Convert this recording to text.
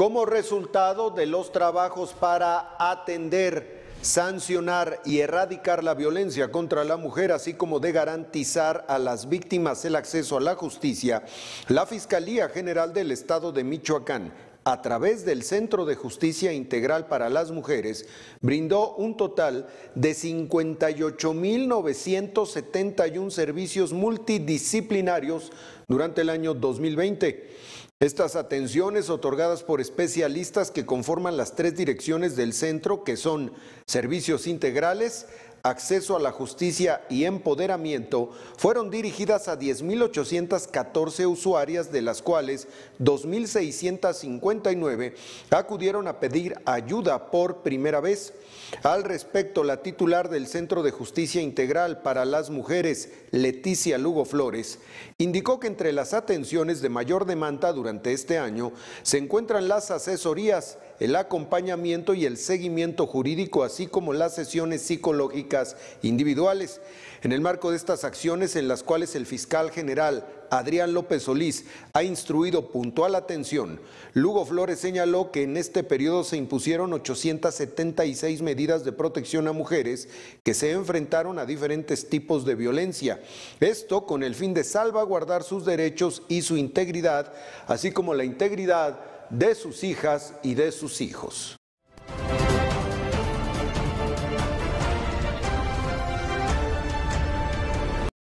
Como resultado de los trabajos para atender, sancionar y erradicar la violencia contra la mujer, así como de garantizar a las víctimas el acceso a la justicia, la Fiscalía General del Estado de Michoacán, a través del Centro de Justicia Integral para las Mujeres, brindó un total de 58.971 servicios multidisciplinarios durante el año 2020. Estas atenciones otorgadas por especialistas que conforman las tres direcciones del centro, que son servicios integrales, acceso a la justicia y empoderamiento fueron dirigidas a 10.814 usuarias, de las cuales 2.659 acudieron a pedir ayuda por primera vez. Al respecto, la titular del Centro de Justicia Integral para las Mujeres, Leticia Lugo Flores, indicó que entre las atenciones de mayor demanda durante este año se encuentran las asesorías, el acompañamiento y el seguimiento jurídico, así como las sesiones psicológicas individuales. En el marco de estas acciones, en las cuales el fiscal general Adrián López Solís ha instruido puntual atención, Lugo Flores señaló que en este periodo se impusieron 876 medidas de protección a mujeres que se enfrentaron a diferentes tipos de violencia. Esto con el fin de salvaguardar sus derechos y su integridad, así como la integridad de sus hijas y de sus hijos.